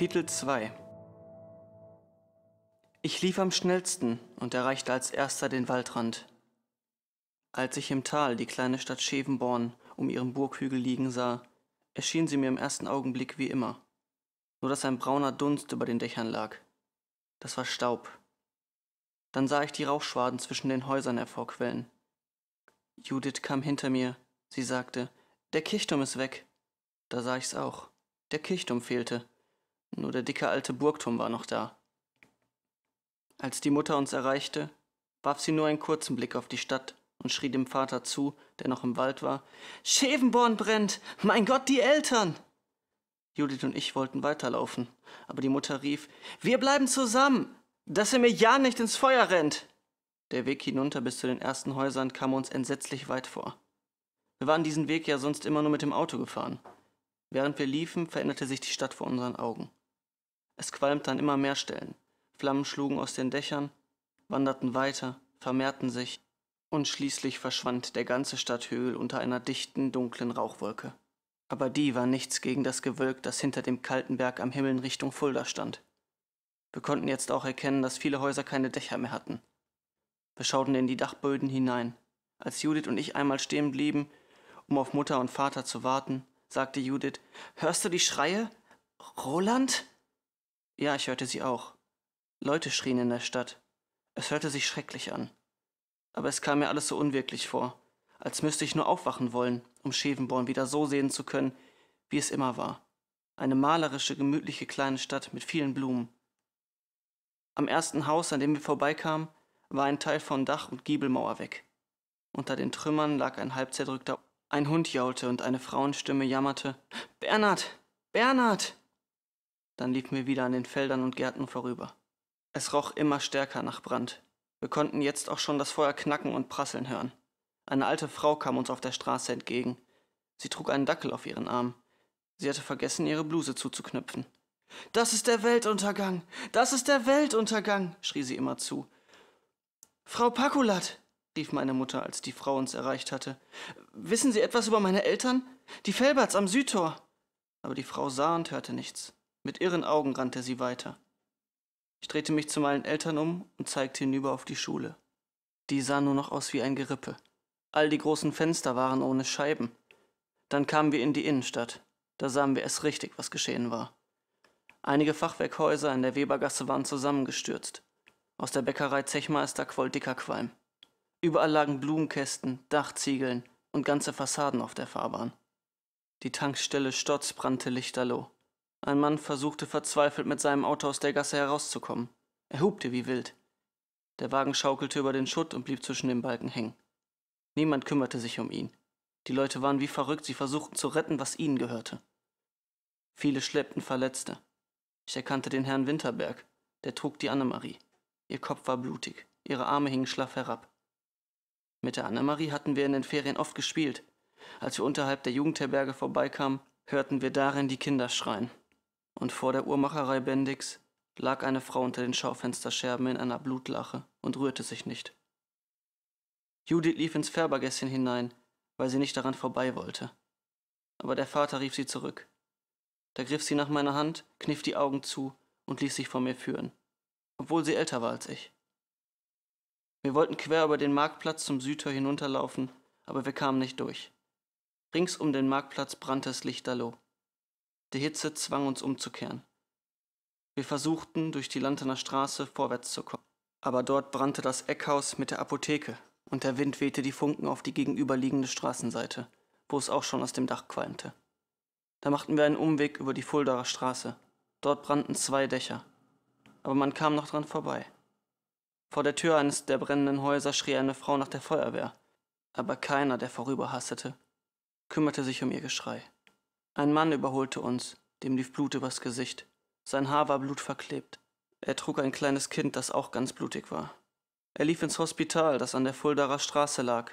Kapitel 2 Ich lief am schnellsten und erreichte als erster den Waldrand. Als ich im Tal die kleine Stadt Schevenborn um ihren Burghügel liegen sah, erschien sie mir im ersten Augenblick wie immer, nur dass ein brauner Dunst über den Dächern lag. Das war Staub. Dann sah ich die Rauchschwaden zwischen den Häusern hervorquellen. Judith kam hinter mir, sie sagte, der Kirchturm ist weg. Da sah ich's auch. Der Kirchturm fehlte nur der dicke alte Burgturm war noch da. Als die Mutter uns erreichte, warf sie nur einen kurzen Blick auf die Stadt und schrie dem Vater zu, der noch im Wald war, Schevenborn brennt! Mein Gott, die Eltern! Judith und ich wollten weiterlaufen, aber die Mutter rief, Wir bleiben zusammen, dass er mir ja nicht ins Feuer rennt! Der Weg hinunter bis zu den ersten Häusern kam uns entsetzlich weit vor. Wir waren diesen Weg ja sonst immer nur mit dem Auto gefahren. Während wir liefen, veränderte sich die Stadt vor unseren Augen. Es qualmte an immer mehr Stellen. Flammen schlugen aus den Dächern, wanderten weiter, vermehrten sich, und schließlich verschwand der ganze Stadthügel unter einer dichten, dunklen Rauchwolke. Aber die war nichts gegen das Gewölk, das hinter dem kalten Berg am Himmel in Richtung Fulda stand. Wir konnten jetzt auch erkennen, dass viele Häuser keine Dächer mehr hatten. Wir schauten in die Dachböden hinein. Als Judith und ich einmal stehen blieben, um auf Mutter und Vater zu warten, sagte Judith, Hörst du die Schreie? Roland? Ja, ich hörte sie auch. Leute schrien in der Stadt. Es hörte sich schrecklich an. Aber es kam mir alles so unwirklich vor, als müsste ich nur aufwachen wollen, um Schevenborn wieder so sehen zu können, wie es immer war. Eine malerische, gemütliche kleine Stadt mit vielen Blumen. Am ersten Haus, an dem wir vorbeikamen, war ein Teil von Dach und Giebelmauer weg. Unter den Trümmern lag ein halb zerdrückter. Ein Hund jaulte und eine Frauenstimme jammerte: Bernhard! Bernhard! Dann liefen wir wieder an den Feldern und Gärten vorüber. Es roch immer stärker nach Brand. Wir konnten jetzt auch schon das Feuer knacken und prasseln hören. Eine alte Frau kam uns auf der Straße entgegen. Sie trug einen Dackel auf ihren Arm. Sie hatte vergessen, ihre Bluse zuzuknöpfen. Das ist der Weltuntergang! Das ist der Weltuntergang! schrie sie immer zu. Frau Pakulat! rief meine Mutter, als die Frau uns erreicht hatte. Wissen Sie etwas über meine Eltern? Die Felberts am Südtor! Aber die Frau sah und hörte nichts. Mit irren Augen rannte sie weiter. Ich drehte mich zu meinen Eltern um und zeigte hinüber auf die Schule. Die sah nur noch aus wie ein Gerippe. All die großen Fenster waren ohne Scheiben. Dann kamen wir in die Innenstadt. Da sahen wir es richtig, was geschehen war. Einige Fachwerkhäuser in der Webergasse waren zusammengestürzt. Aus der Bäckerei Zechmeister quoll dicker Qualm. Überall lagen Blumenkästen, Dachziegeln und ganze Fassaden auf der Fahrbahn. Die Tankstelle Stotz brannte lichterloh. Ein Mann versuchte verzweifelt mit seinem Auto aus der Gasse herauszukommen. Er hupte wie wild. Der Wagen schaukelte über den Schutt und blieb zwischen den Balken hängen. Niemand kümmerte sich um ihn. Die Leute waren wie verrückt, sie versuchten zu retten, was ihnen gehörte. Viele schleppten Verletzte. Ich erkannte den Herrn Winterberg. Der trug die Annemarie. Ihr Kopf war blutig, ihre Arme hingen schlaff herab. Mit der Annemarie hatten wir in den Ferien oft gespielt. Als wir unterhalb der Jugendherberge vorbeikamen, hörten wir darin die Kinder schreien und vor der Uhrmacherei Bendix lag eine Frau unter den Schaufensterscherben in einer Blutlache und rührte sich nicht. Judith lief ins Färbergässchen hinein, weil sie nicht daran vorbei wollte. Aber der Vater rief sie zurück. Da griff sie nach meiner Hand, kniff die Augen zu und ließ sich vor mir führen, obwohl sie älter war als ich. Wir wollten quer über den Marktplatz zum Südtor hinunterlaufen, aber wir kamen nicht durch. Rings um den Marktplatz brannte es lichterloh. Die Hitze zwang uns umzukehren. Wir versuchten, durch die Lantener Straße vorwärts zu kommen. Aber dort brannte das Eckhaus mit der Apotheke und der Wind wehte die Funken auf die gegenüberliegende Straßenseite, wo es auch schon aus dem Dach qualmte. Da machten wir einen Umweg über die Fuldaer Straße. Dort brannten zwei Dächer. Aber man kam noch dran vorbei. Vor der Tür eines der brennenden Häuser schrie eine Frau nach der Feuerwehr. Aber keiner, der vorüberhastete, kümmerte sich um ihr Geschrei. Ein Mann überholte uns, dem lief Blut übers Gesicht. Sein Haar war blutverklebt. Er trug ein kleines Kind, das auch ganz blutig war. Er lief ins Hospital, das an der Fuldaer Straße lag.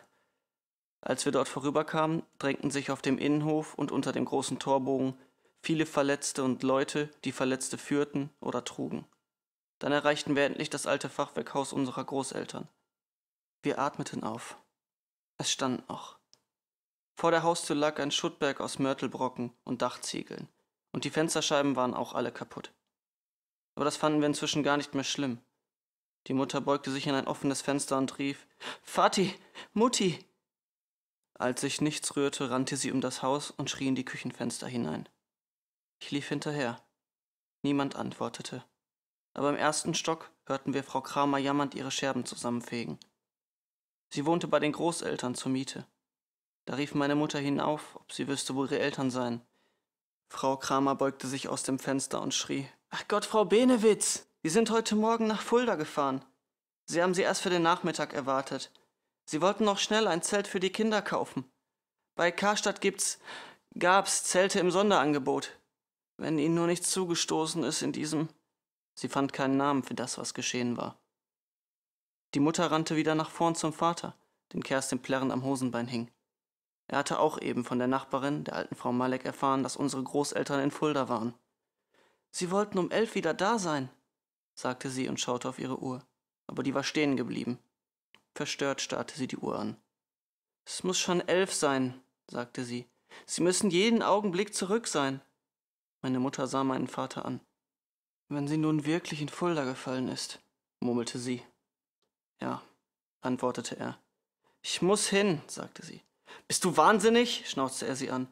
Als wir dort vorüberkamen, drängten sich auf dem Innenhof und unter dem großen Torbogen viele Verletzte und Leute, die Verletzte führten oder trugen. Dann erreichten wir endlich das alte Fachwerkhaus unserer Großeltern. Wir atmeten auf. Es stand noch. Vor der Haustür lag ein Schuttberg aus Mörtelbrocken und Dachziegeln, und die Fensterscheiben waren auch alle kaputt. Aber das fanden wir inzwischen gar nicht mehr schlimm. Die Mutter beugte sich in ein offenes Fenster und rief Vati, Mutti. Als sich nichts rührte, rannte sie um das Haus und schrie in die Küchenfenster hinein. Ich lief hinterher. Niemand antwortete. Aber im ersten Stock hörten wir Frau Kramer jammernd ihre Scherben zusammenfegen. Sie wohnte bei den Großeltern zur Miete. Da rief meine Mutter hinauf, ob sie wüsste, wo ihre Eltern seien. Frau Kramer beugte sich aus dem Fenster und schrie: Ach Gott, Frau Benewitz! wir sind heute Morgen nach Fulda gefahren. Sie haben sie erst für den Nachmittag erwartet. Sie wollten noch schnell ein Zelt für die Kinder kaufen. Bei Karstadt gibt's, gab's Zelte im Sonderangebot. Wenn Ihnen nur nichts zugestoßen ist in diesem. Sie fand keinen Namen für das, was geschehen war. Die Mutter rannte wieder nach vorn zum Vater, den Kerstin Plärren am Hosenbein hing. Er hatte auch eben von der Nachbarin, der alten Frau Malek, erfahren, dass unsere Großeltern in Fulda waren. Sie wollten um elf wieder da sein, sagte sie und schaute auf ihre Uhr, aber die war stehen geblieben. Verstört starrte sie die Uhr an. Es muss schon elf sein, sagte sie. Sie müssen jeden Augenblick zurück sein. Meine Mutter sah meinen Vater an. Wenn sie nun wirklich in Fulda gefallen ist, murmelte sie. Ja, antwortete er. Ich muss hin, sagte sie. Bist du wahnsinnig? schnauzte er sie an.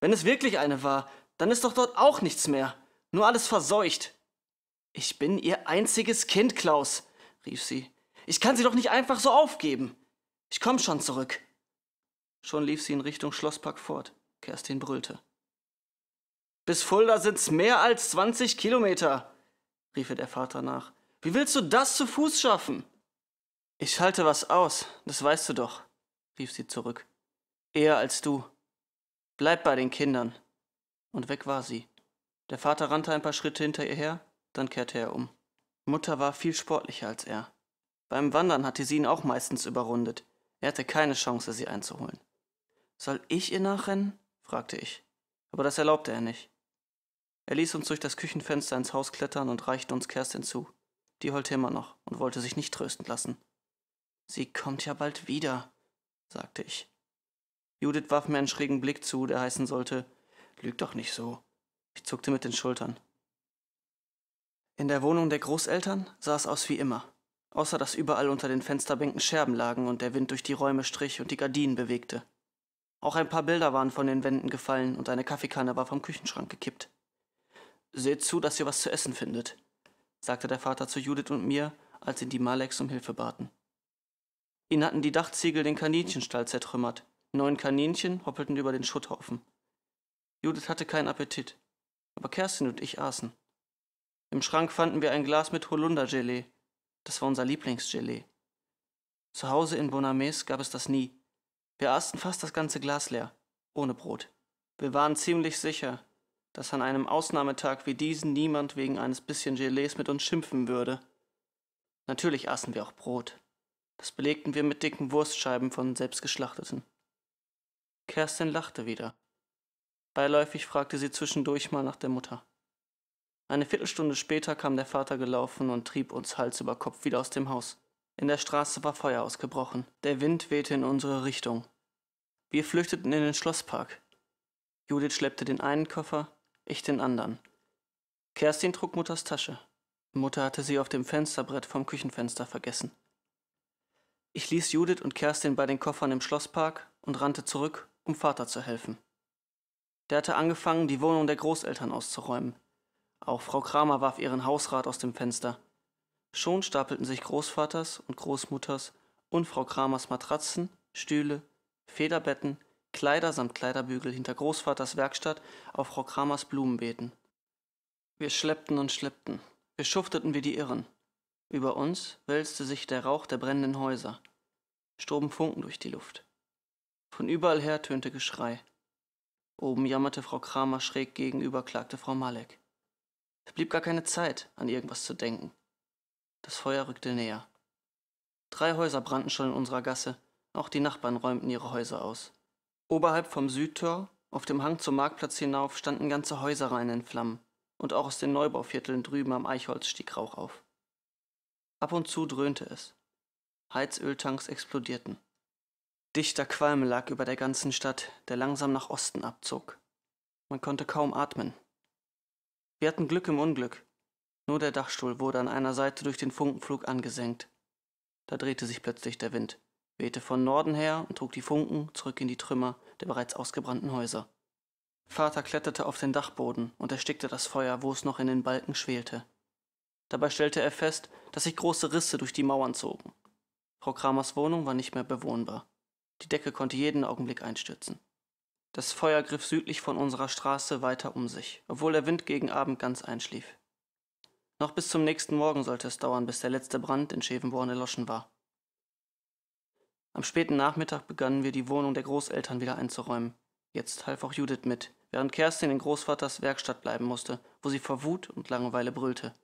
Wenn es wirklich eine war, dann ist doch dort auch nichts mehr. Nur alles verseucht. Ich bin ihr einziges Kind, Klaus, rief sie. Ich kann sie doch nicht einfach so aufgeben. Ich komm schon zurück. Schon lief sie in Richtung Schlosspark fort. Kerstin brüllte. Bis Fulda sind's mehr als zwanzig Kilometer, rief ihr der Vater nach. Wie willst du das zu Fuß schaffen? Ich halte was aus, das weißt du doch, rief sie zurück eher als du. Bleib bei den Kindern. Und weg war sie. Der Vater rannte ein paar Schritte hinter ihr her, dann kehrte er um. Mutter war viel sportlicher als er. Beim Wandern hatte sie ihn auch meistens überrundet. Er hatte keine Chance, sie einzuholen. Soll ich ihr nachrennen? fragte ich. Aber das erlaubte er nicht. Er ließ uns durch das Küchenfenster ins Haus klettern und reichte uns Kerstin zu. Die heulte immer noch und wollte sich nicht trösten lassen. Sie kommt ja bald wieder, sagte ich. Judith warf mir einen schrägen Blick zu, der heißen sollte, lüg doch nicht so. Ich zuckte mit den Schultern. In der Wohnung der Großeltern sah es aus wie immer, außer dass überall unter den Fensterbänken Scherben lagen und der Wind durch die Räume strich und die Gardinen bewegte. Auch ein paar Bilder waren von den Wänden gefallen und eine Kaffeekanne war vom Küchenschrank gekippt. Seht zu, dass ihr was zu essen findet, sagte der Vater zu Judith und mir, als ihn die Maleks um Hilfe baten. Ihn hatten die Dachziegel den Kaninchenstall zertrümmert, neun Kaninchen hoppelten über den Schutthaufen. Judith hatte keinen Appetit, aber Kerstin und ich aßen. Im Schrank fanden wir ein Glas mit Holundergelee. Das war unser Lieblingsgelee. Zu Hause in Bonames gab es das nie. Wir aßen fast das ganze Glas leer, ohne Brot. Wir waren ziemlich sicher, dass an einem Ausnahmetag wie diesen niemand wegen eines bisschen Gelees mit uns schimpfen würde. Natürlich aßen wir auch Brot. Das belegten wir mit dicken Wurstscheiben von selbstgeschlachteten. Kerstin lachte wieder. Beiläufig fragte sie zwischendurch mal nach der Mutter. Eine Viertelstunde später kam der Vater gelaufen und trieb uns Hals über Kopf wieder aus dem Haus. In der Straße war Feuer ausgebrochen. Der Wind wehte in unsere Richtung. Wir flüchteten in den Schlosspark. Judith schleppte den einen Koffer, ich den anderen. Kerstin trug Mutters Tasche. Mutter hatte sie auf dem Fensterbrett vom Küchenfenster vergessen. Ich ließ Judith und Kerstin bei den Koffern im Schlosspark und rannte zurück, um Vater zu helfen. Der hatte angefangen, die Wohnung der Großeltern auszuräumen. Auch Frau Kramer warf ihren Hausrat aus dem Fenster. Schon stapelten sich Großvaters und Großmutters und Frau Kramers Matratzen, Stühle, Federbetten, Kleider samt Kleiderbügel hinter Großvaters Werkstatt auf Frau Kramers Blumenbeeten. Wir schleppten und schleppten, wir schufteten wie die Irren. Über uns wälzte sich der Rauch der brennenden Häuser, stoben Funken durch die Luft. Von überall her tönte Geschrei. Oben jammerte Frau Kramer schräg gegenüber, klagte Frau Malek. Es blieb gar keine Zeit, an irgendwas zu denken. Das Feuer rückte näher. Drei Häuser brannten schon in unserer Gasse, auch die Nachbarn räumten ihre Häuser aus. Oberhalb vom Südtor, auf dem Hang zum Marktplatz hinauf, standen ganze Häuserreihen in Flammen, und auch aus den Neubauvierteln drüben am Eichholz stieg Rauch auf. Ab und zu dröhnte es. Heizöltanks explodierten. Dichter Qualm lag über der ganzen Stadt, der langsam nach Osten abzog. Man konnte kaum atmen. Wir hatten Glück im Unglück. Nur der Dachstuhl wurde an einer Seite durch den Funkenflug angesenkt. Da drehte sich plötzlich der Wind, wehte von Norden her und trug die Funken zurück in die Trümmer der bereits ausgebrannten Häuser. Vater kletterte auf den Dachboden und erstickte das Feuer, wo es noch in den Balken schwelte. Dabei stellte er fest, dass sich große Risse durch die Mauern zogen. Frau Kramers Wohnung war nicht mehr bewohnbar. Die Decke konnte jeden Augenblick einstürzen. Das Feuer griff südlich von unserer Straße weiter um sich, obwohl der Wind gegen Abend ganz einschlief. Noch bis zum nächsten Morgen sollte es dauern, bis der letzte Brand in Schevenborn erloschen war. Am späten Nachmittag begannen wir, die Wohnung der Großeltern wieder einzuräumen. Jetzt half auch Judith mit, während Kerstin in Großvaters Werkstatt bleiben musste, wo sie vor Wut und Langeweile brüllte.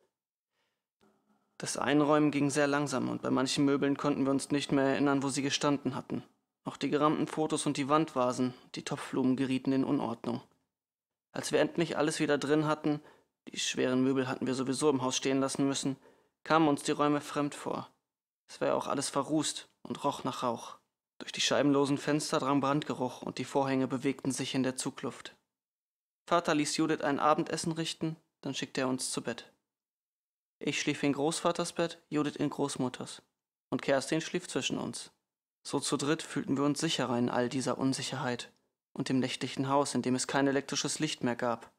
Das Einräumen ging sehr langsam und bei manchen Möbeln konnten wir uns nicht mehr erinnern, wo sie gestanden hatten. Auch die gerammten Fotos und die Wandvasen, die Topfblumen gerieten in Unordnung. Als wir endlich alles wieder drin hatten, die schweren Möbel hatten wir sowieso im Haus stehen lassen müssen, kamen uns die Räume fremd vor. Es war ja auch alles verrußt und roch nach Rauch. Durch die scheibenlosen Fenster drang Brandgeruch und die Vorhänge bewegten sich in der Zugluft. Vater ließ Judith ein Abendessen richten, dann schickte er uns zu Bett. Ich schlief in Großvaters Bett, Judith in Großmutters. Und Kerstin schlief zwischen uns. So zu dritt fühlten wir uns sicherer in all dieser Unsicherheit und dem nächtlichen Haus, in dem es kein elektrisches Licht mehr gab.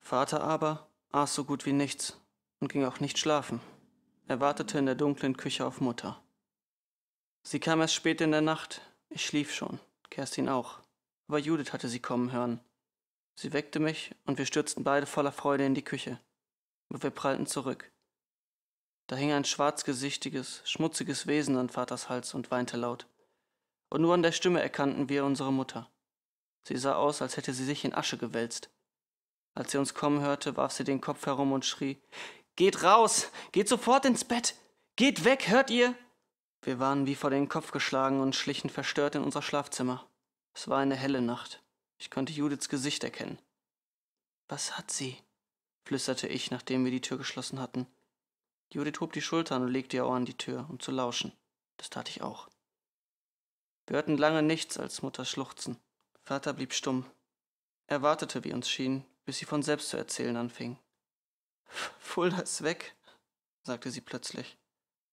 Vater aber aß so gut wie nichts und ging auch nicht schlafen. Er wartete in der dunklen Küche auf Mutter. Sie kam erst spät in der Nacht. Ich schlief schon, Kerstin auch. Aber Judith hatte sie kommen hören. Sie weckte mich und wir stürzten beide voller Freude in die Küche. Aber wir prallten zurück. Da hing ein schwarzgesichtiges, schmutziges Wesen an Vaters Hals und weinte laut und nur an der Stimme erkannten wir unsere Mutter. Sie sah aus, als hätte sie sich in Asche gewälzt. Als sie uns kommen hörte, warf sie den Kopf herum und schrie Geht raus. Geht sofort ins Bett. Geht weg, hört ihr? Wir waren wie vor den Kopf geschlagen und schlichen verstört in unser Schlafzimmer. Es war eine helle Nacht. Ich konnte Judiths Gesicht erkennen. Was hat sie? flüsterte ich, nachdem wir die Tür geschlossen hatten. Judith hob die Schultern und legte ihr Ohr an die Tür, um zu lauschen. Das tat ich auch. Wir hörten lange nichts als Mutter schluchzen. Vater blieb stumm. Er wartete, wie uns schien, bis sie von selbst zu erzählen anfing. Fulda ist weg, sagte sie plötzlich.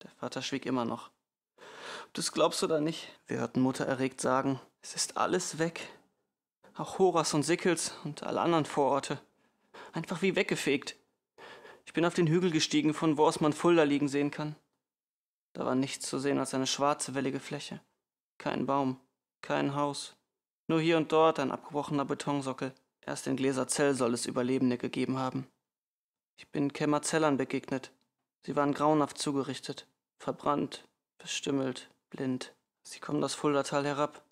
Der Vater schwieg immer noch. Ob du es glaubst oder nicht, wir hörten Mutter erregt sagen, es ist alles weg. Auch Horas und Sickels und alle anderen Vororte. Einfach wie weggefegt. Ich bin auf den Hügel gestiegen, von wo aus man Fulda liegen sehen kann. Da war nichts zu sehen als eine schwarze, wellige Fläche. Kein Baum, kein Haus. Nur hier und dort ein abgebrochener Betonsockel. Erst in Gläserzell soll es Überlebende gegeben haben. Ich bin Kämmerzellern begegnet. Sie waren grauenhaft zugerichtet, verbrannt, verstümmelt, blind. Sie kommen das Fuldertal herab.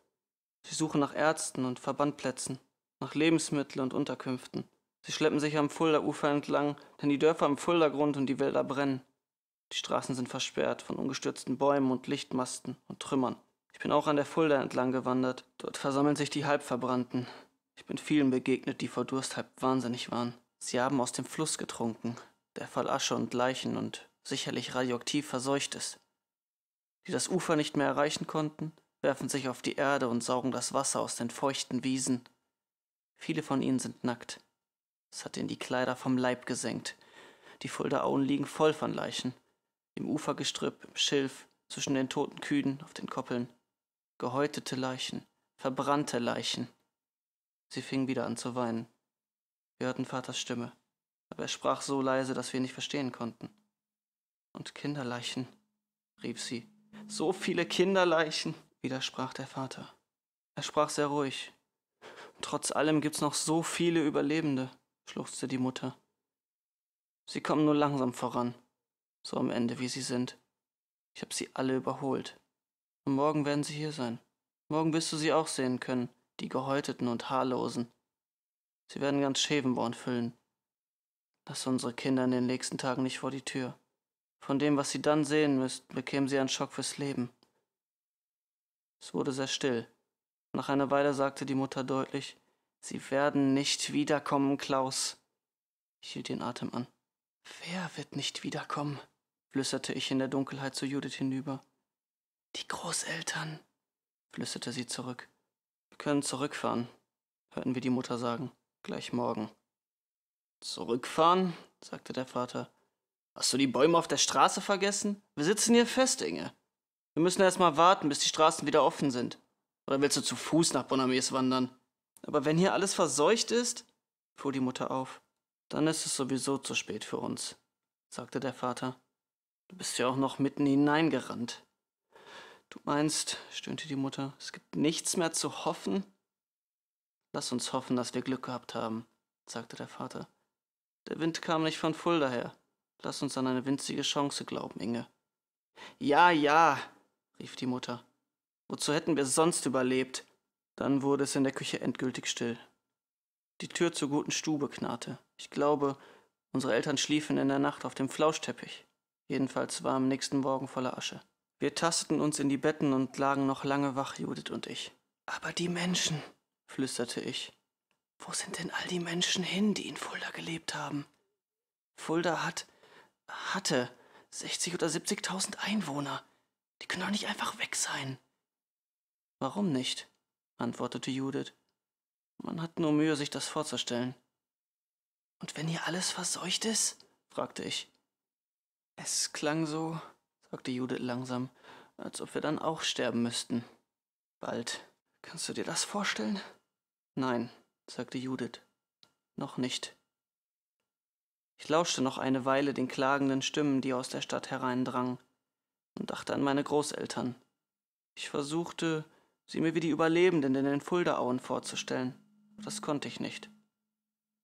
Sie suchen nach Ärzten und Verbandplätzen, nach Lebensmitteln und Unterkünften. Sie schleppen sich am Fulda-Ufer entlang, denn die Dörfer am Fuldergrund und die Wälder brennen. Die Straßen sind versperrt von ungestürzten Bäumen und Lichtmasten und Trümmern. Ich bin auch an der Fulda entlang gewandert. Dort versammeln sich die Halbverbrannten. Ich bin vielen begegnet, die vor Durst halb wahnsinnig waren. Sie haben aus dem Fluss getrunken, der voll Asche und Leichen und sicherlich radioaktiv verseucht ist. Die das Ufer nicht mehr erreichen konnten, werfen sich auf die Erde und saugen das Wasser aus den feuchten Wiesen. Viele von ihnen sind nackt. Es hat ihnen die Kleider vom Leib gesenkt. Die Fuldaauen liegen voll von Leichen. Im Ufergestrüpp, im Schilf, zwischen den toten Kühen, auf den Koppeln gehäutete Leichen, verbrannte Leichen. Sie fing wieder an zu weinen. Wir hörten Vaters Stimme, aber er sprach so leise, dass wir ihn nicht verstehen konnten. Und Kinderleichen, rief sie. So viele Kinderleichen, widersprach der Vater. Er sprach sehr ruhig. Trotz allem gibt's noch so viele Überlebende, schluchzte die Mutter. Sie kommen nur langsam voran, so am Ende wie sie sind. Ich hab sie alle überholt. Und morgen werden sie hier sein. Morgen wirst du sie auch sehen können, die Gehäuteten und Haarlosen. Sie werden ganz Schävenborn füllen. Lass unsere Kinder in den nächsten Tagen nicht vor die Tür. Von dem, was sie dann sehen müssten, bekämen sie einen Schock fürs Leben. Es wurde sehr still. Nach einer Weile sagte die Mutter deutlich, Sie werden nicht wiederkommen, Klaus. Ich hielt den Atem an. Wer wird nicht wiederkommen? flüsterte ich in der Dunkelheit zu Judith hinüber. Die Großeltern, flüsterte sie zurück. Wir können zurückfahren, hörten wir die Mutter sagen. Gleich morgen. Zurückfahren? sagte der Vater. Hast du die Bäume auf der Straße vergessen? Wir sitzen hier fest, Inge. Wir müssen erst mal warten, bis die Straßen wieder offen sind. Oder willst du zu Fuß nach Bonames wandern? Aber wenn hier alles verseucht ist, fuhr die Mutter auf, dann ist es sowieso zu spät für uns, sagte der Vater. Du bist ja auch noch mitten hineingerannt. Du meinst, stöhnte die Mutter, es gibt nichts mehr zu hoffen? Lass uns hoffen, dass wir Glück gehabt haben, sagte der Vater. Der Wind kam nicht von Fulda her. Lass uns an eine winzige Chance glauben, Inge. Ja, ja, rief die Mutter. Wozu hätten wir sonst überlebt? Dann wurde es in der Küche endgültig still. Die Tür zur guten Stube knarrte. Ich glaube, unsere Eltern schliefen in der Nacht auf dem Flauschteppich. Jedenfalls war am nächsten Morgen voller Asche. Wir tasteten uns in die Betten und lagen noch lange wach, Judith und ich. Aber die Menschen, flüsterte ich. Wo sind denn all die Menschen hin, die in Fulda gelebt haben? Fulda hat, hatte 60 oder 70.000 Einwohner. Die können doch nicht einfach weg sein. Warum nicht? antwortete Judith. Man hat nur Mühe, sich das vorzustellen. Und wenn hier alles verseucht ist? fragte ich. Es klang so, sagte Judith langsam, als ob wir dann auch sterben müssten. Bald. Kannst du dir das vorstellen? Nein, sagte Judith. Noch nicht. Ich lauschte noch eine Weile den klagenden Stimmen, die aus der Stadt hereindrangen, und dachte an meine Großeltern. Ich versuchte, sie mir wie die Überlebenden in den Fuldaauen vorzustellen. Das konnte ich nicht.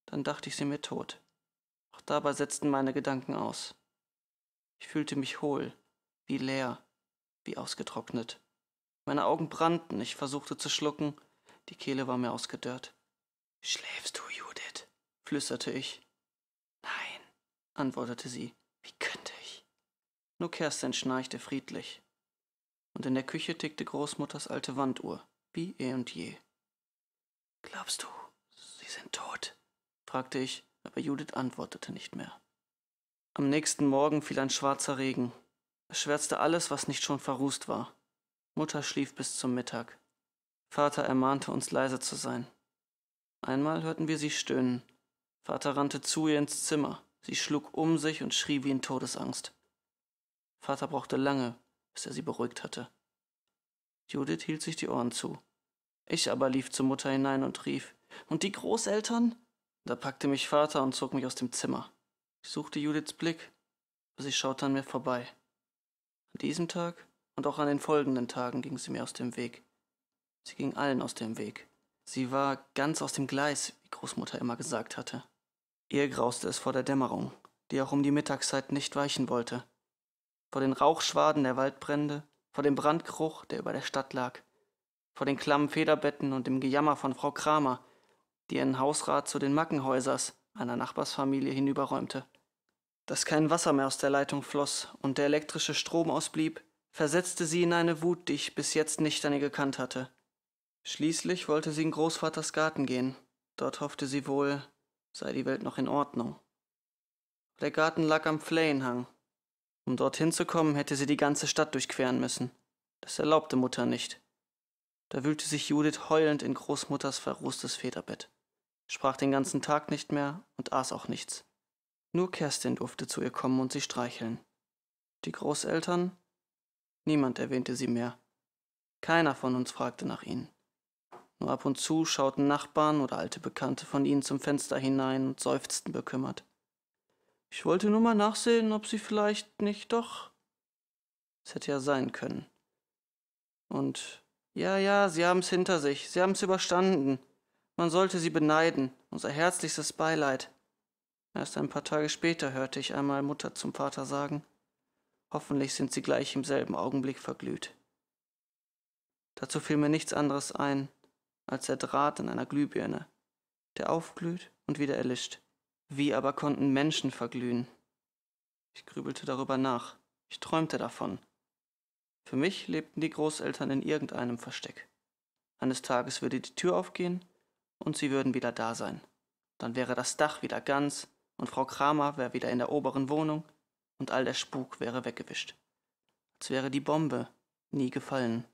Dann dachte ich sie mir tot. Auch dabei setzten meine Gedanken aus. Ich fühlte mich hohl, wie leer, wie ausgetrocknet. Meine Augen brannten, ich versuchte zu schlucken, die Kehle war mir ausgedörrt. Schläfst du, Judith? flüsterte ich. Nein, antwortete sie. Wie könnte ich? Nur Kerstin schnarchte friedlich. Und in der Küche tickte Großmutters alte Wanduhr, wie eh und je. Glaubst du, sie sind tot? fragte ich, aber Judith antwortete nicht mehr. Am nächsten Morgen fiel ein schwarzer Regen schwärzte alles, was nicht schon verrußt war. Mutter schlief bis zum Mittag. Vater ermahnte uns leise zu sein. Einmal hörten wir sie stöhnen. Vater rannte zu ihr ins Zimmer. Sie schlug um sich und schrie wie in Todesangst. Vater brauchte lange, bis er sie beruhigt hatte. Judith hielt sich die Ohren zu. Ich aber lief zur Mutter hinein und rief, und die Großeltern? Da packte mich Vater und zog mich aus dem Zimmer. Ich suchte Judiths Blick, aber sie schaute an mir vorbei. An diesem Tag und auch an den folgenden Tagen ging sie mir aus dem Weg. Sie ging allen aus dem Weg. Sie war ganz aus dem Gleis, wie Großmutter immer gesagt hatte. Ihr grauste es vor der Dämmerung, die auch um die Mittagszeit nicht weichen wollte. Vor den Rauchschwaden der Waldbrände, vor dem Brandgeruch, der über der Stadt lag, vor den klammen Federbetten und dem Gejammer von Frau Kramer, die ihren Hausrat zu den Mackenhäusers, einer Nachbarsfamilie, hinüberräumte. Dass kein Wasser mehr aus der Leitung floss und der elektrische Strom ausblieb, versetzte sie in eine Wut, die ich bis jetzt nicht an ihr gekannt hatte. Schließlich wollte sie in Großvaters Garten gehen. Dort hoffte sie wohl, sei die Welt noch in Ordnung. Der Garten lag am Fleyenhang. Um dorthin zu kommen, hätte sie die ganze Stadt durchqueren müssen. Das erlaubte Mutter nicht. Da wühlte sich Judith heulend in Großmutters verrußtes Federbett, sprach den ganzen Tag nicht mehr und aß auch nichts. Nur Kerstin durfte zu ihr kommen und sie streicheln. Die Großeltern? Niemand erwähnte sie mehr. Keiner von uns fragte nach ihnen. Nur ab und zu schauten Nachbarn oder alte Bekannte von ihnen zum Fenster hinein und seufzten bekümmert. Ich wollte nur mal nachsehen, ob sie vielleicht nicht doch. Es hätte ja sein können. Und ja, ja, sie haben's hinter sich, sie haben's überstanden. Man sollte sie beneiden, unser herzlichstes Beileid. Erst ein paar Tage später hörte ich einmal Mutter zum Vater sagen, hoffentlich sind sie gleich im selben Augenblick verglüht. Dazu fiel mir nichts anderes ein, als der Draht in einer Glühbirne, der aufglüht und wieder erlischt. Wie aber konnten Menschen verglühen? Ich grübelte darüber nach. Ich träumte davon. Für mich lebten die Großeltern in irgendeinem Versteck. Eines Tages würde die Tür aufgehen und sie würden wieder da sein. Dann wäre das Dach wieder ganz und Frau Kramer wäre wieder in der oberen Wohnung und all der Spuk wäre weggewischt. Als wäre die Bombe nie gefallen.